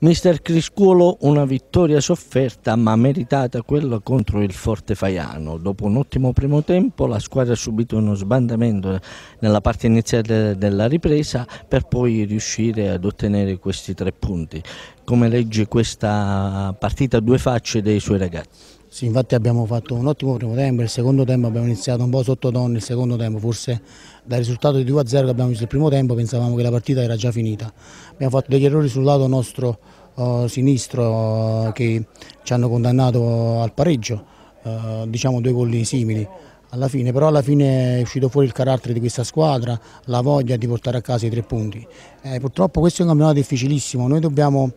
Mister Criscuolo una vittoria sofferta ma meritata quella contro il Forte Faiano. Dopo un ottimo primo tempo la squadra ha subito uno sbandamento nella parte iniziale della ripresa per poi riuscire ad ottenere questi tre punti. Come legge questa partita a due facce dei suoi ragazzi? Sì, infatti abbiamo fatto un ottimo primo tempo, il secondo tempo abbiamo iniziato un po' sotto tono, il secondo tempo forse dal risultato di 2-0 a che abbiamo visto il primo tempo pensavamo che la partita era già finita. Abbiamo fatto degli errori sul lato nostro uh, sinistro uh, che ci hanno condannato al pareggio, uh, diciamo due gol simili alla fine, però alla fine è uscito fuori il carattere di questa squadra, la voglia di portare a casa i tre punti. Eh, purtroppo questo è un campionato difficilissimo, noi dobbiamo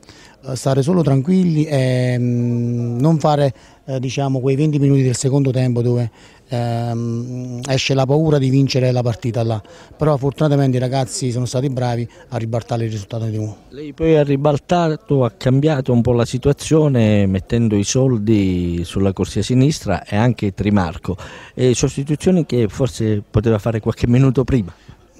stare solo tranquilli e mh, mm, non fare eh, diciamo, quei 20 minuti del secondo tempo dove ehm, esce la paura di vincere la partita là. Però fortunatamente i ragazzi sono stati bravi a ribaltare il risultato di uno. Lei poi ha ribaltato, ha cambiato un po' la situazione mettendo i soldi sulla corsia sinistra e anche Trimarco. E sostituzioni che forse poteva fare qualche minuto prima.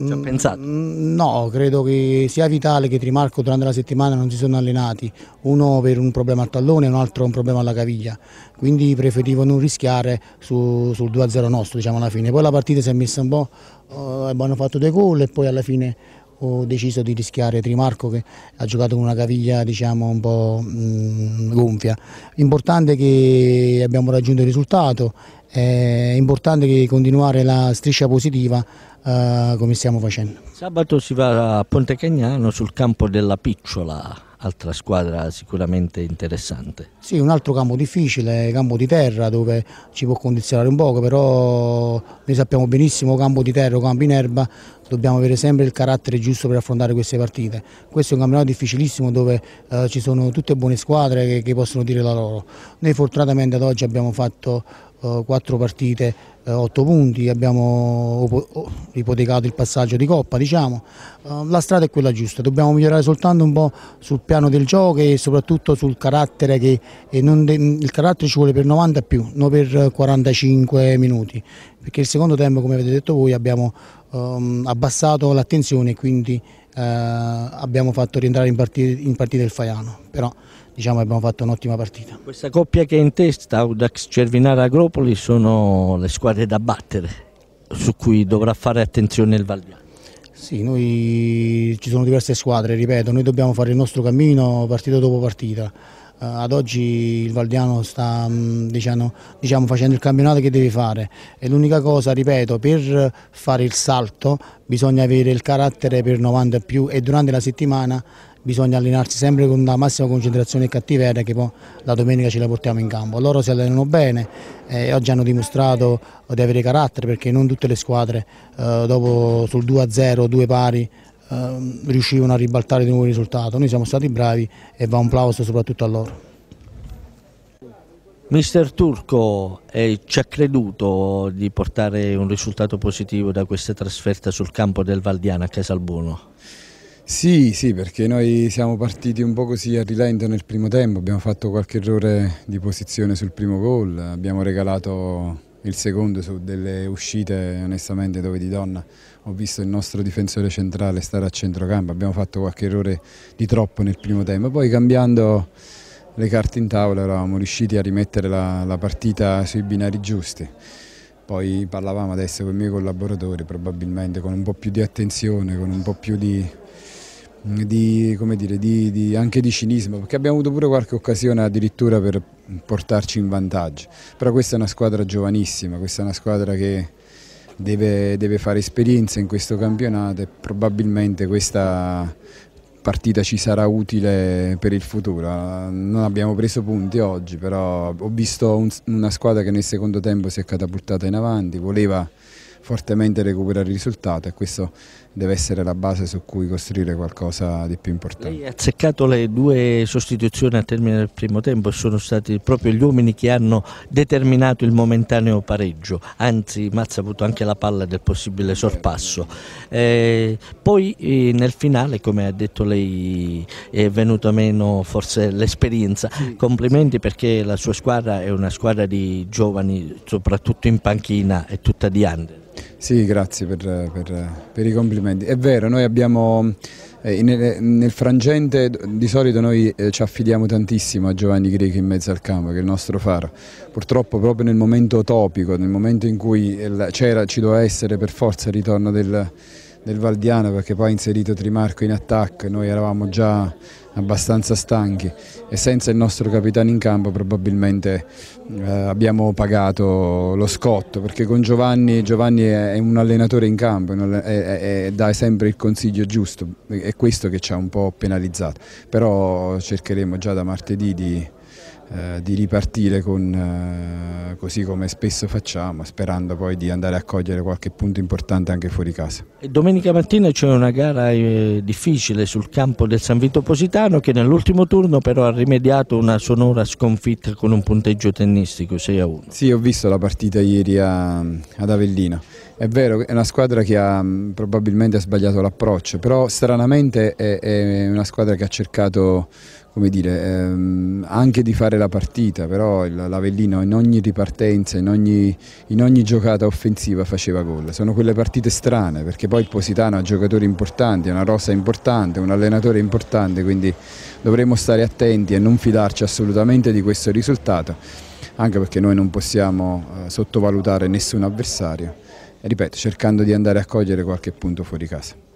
Ci ho mm, pensato? Mm, no, credo che sia Vitale che Trimarco durante la settimana non si sono allenati, uno per un problema al tallone e un altro un problema alla caviglia, quindi preferivo non rischiare su, sul 2-0 nostro diciamo alla fine. Poi la partita si è messa un po', eh, abbiamo fatto dei gol e poi alla fine ho deciso di rischiare Trimarco che ha giocato con una caviglia diciamo, un po' mh, mm, gonfia. Importante che abbiamo raggiunto il risultato, è importante che continuare la striscia positiva eh, come stiamo facendo. Sabato si va a Ponte Cagnano sul campo della Picciola altra squadra sicuramente interessante. Sì, un altro campo difficile, campo di terra dove ci può condizionare un poco, però noi sappiamo benissimo campo di terra o campo in erba, dobbiamo avere sempre il carattere giusto per affrontare queste partite. Questo è un campionato difficilissimo dove eh, ci sono tutte buone squadre che, che possono dire la loro. Noi fortunatamente ad oggi abbiamo fatto eh, quattro partite, eh, otto punti, abbiamo ipotecato il passaggio di Coppa, diciamo. Eh, la strada è quella giusta, dobbiamo migliorare soltanto un po' sul piano del gioco e soprattutto sul carattere che il carattere ci vuole per 90 più, non per 45 minuti, perché il secondo tempo, come avete detto voi, abbiamo ehm, abbassato l'attenzione e quindi abbiamo fatto rientrare in partita, in partita il Faiano. Però, diciamo che abbiamo fatto un'ottima partita. Questa coppia che è in testa, Audax Cervinara Agropoli, sono le squadre da battere su cui dovrà fare attenzione il Valdiano. Sì, noi ci sono diverse squadre, ripeto, noi dobbiamo fare il nostro cammino partita dopo partita. Eh, ad oggi il Valdiano sta mm, diciamo, diciamo, facendo il campionato che deve fare e l'unica cosa, ripeto, per fare il salto bisogna avere il carattere per 90 e più e durante la settimana bisogna allenarsi sempre con la massima concentrazione e cattiveria che poi la domenica ce la portiamo in campo. Loro si allenano bene eh, e oggi hanno dimostrato di avere carattere perché non tutte le squadre eh, dopo sul 2-0, due pari ehm, riuscivano a ribaltare di nuovo il risultato. Noi siamo stati bravi e va un plauso soprattutto a loro. Mister Turco eh, ci ha creduto di portare un risultato positivo da questa trasferta sul campo del Valdiana a Casalbuno? Sì, sì, perché noi siamo partiti un po' così a rilento nel primo tempo, abbiamo fatto qualche errore di posizione sul primo gol, abbiamo regalato il secondo su delle uscite onestamente dove di donna ho visto il nostro difensore centrale stare a centrocampo, abbiamo fatto qualche errore di troppo nel primo tempo, poi cambiando le carte in tavola eravamo riusciti a rimettere la, la partita sui binari giusti. Poi parlavamo adesso con i miei collaboratori, probabilmente con un po' più di attenzione, con un po' più di di, dire, di, di, anche di cinismo, perché abbiamo avuto pure qualche occasione addirittura per portarci in vantaggio. Però questa è una squadra giovanissima, questa è una squadra che deve, deve fare esperienza in questo campionato e probabilmente questa partita ci sarà utile per il futuro. Non abbiamo preso punti oggi, però ho visto un, una squadra che nel secondo tempo si è catapultata in avanti, voleva fortemente recuperare il risultato e questo deve essere la base su cui costruire qualcosa di più importante. Lei ha azzeccato le due sostituzioni a termine del primo tempo e sono stati proprio gli uomini che hanno determinato il momentaneo pareggio, anzi Mazza ha avuto anche la palla del possibile sorpasso. Eh, poi eh, nel finale, come ha detto lei, è venuto meno forse l'esperienza. Sì. Complimenti perché la sua squadra è una squadra di giovani, soprattutto in panchina, è tutta di under. Sì, grazie per, per, per i complimenti. È vero, noi abbiamo... Eh, eh, nel frangente di solito noi eh, ci affidiamo tantissimo a Giovanni Greco in mezzo al campo, che è il nostro faro. Purtroppo proprio nel momento topico, nel momento in cui c'era, ci doveva essere per forza il ritorno del, del Valdiano perché poi ha inserito Trimarco in attacco e noi eravamo già abbastanza stanchi e senza il nostro capitano in campo probabilmente eh, abbiamo pagato lo scotto perché con Giovanni, Giovanni è un allenatore in campo e, dà sempre il consiglio giusto, è questo che ci ha un po' penalizzato, però cercheremo già da martedì di eh, di ripartire con, eh, così come spesso facciamo, sperando poi di andare a cogliere qualche punto importante anche fuori casa. Domenica mattina c'è una gara eh, difficile sul campo del San Vito Positano che nell'ultimo turno però ha rimediato una sonora sconfitta con un punteggio tennistico 6 1. Sì, ho visto la partita ieri a, ad Avellino. È vero, è una squadra che ha, mm, probabilmente ha sbagliato l'approccio, però stranamente è, è, una squadra che ha cercato dire, ehm, anche di fare la partita, però l'Avellino in ogni ripartenza, in ogni, in ogni giocata offensiva faceva gol. Sono quelle partite strane, perché poi il Positano ha giocatori importanti, ha una rossa importante, un allenatore importante, quindi dovremmo stare attenti e non fidarci assolutamente di questo risultato, anche perché noi non possiamo eh, sottovalutare nessun avversario ripeto, cercando di andare a cogliere qualche punto fuori casa.